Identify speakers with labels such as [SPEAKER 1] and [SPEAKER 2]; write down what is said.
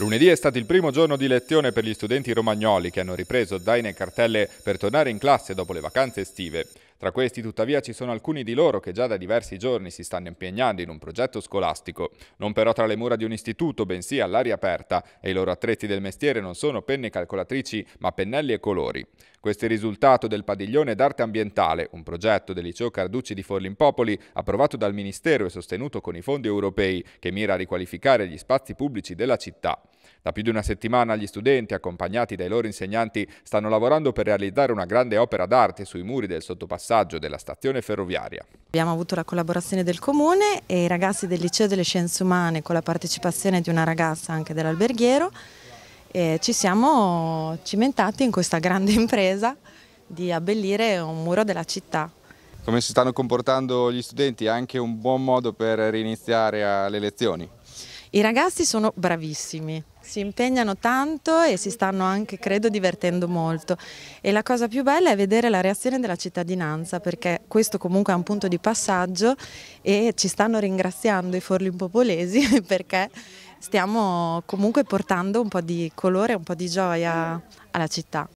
[SPEAKER 1] Lunedì è stato il primo giorno di lezione per gli studenti romagnoli che hanno ripreso zaino e cartelle per tornare in classe dopo le vacanze estive. Tra questi tuttavia ci sono alcuni di loro che già da diversi giorni si stanno impegnando in un progetto scolastico, non però tra le mura di un istituto, bensì all'aria aperta e i loro attrezzi del mestiere non sono penne calcolatrici ma pennelli e colori. Questo è il risultato del padiglione d'arte ambientale, un progetto del liceo Carducci di Forlimpopoli approvato dal Ministero e sostenuto con i fondi europei che mira a riqualificare gli spazi pubblici della città. Da più di una settimana gli studenti, accompagnati dai loro insegnanti, stanno lavorando per realizzare una grande opera d'arte sui muri del sottopassaggio della stazione ferroviaria.
[SPEAKER 2] Abbiamo avuto la collaborazione del Comune e i ragazzi del Liceo delle Scienze Umane con la partecipazione di una ragazza anche dell'alberghiero e ci siamo cimentati in questa grande impresa di abbellire un muro della città.
[SPEAKER 1] Come si stanno comportando gli studenti? È anche un buon modo per riniziare ah, le lezioni?
[SPEAKER 2] I ragazzi sono bravissimi, si impegnano tanto e si stanno anche, credo, divertendo molto. E la cosa più bella è vedere la reazione della cittadinanza, perché questo comunque è un punto di passaggio e ci stanno ringraziando i forlimpopolesi perché stiamo comunque portando un po' di colore, un po' di gioia alla città.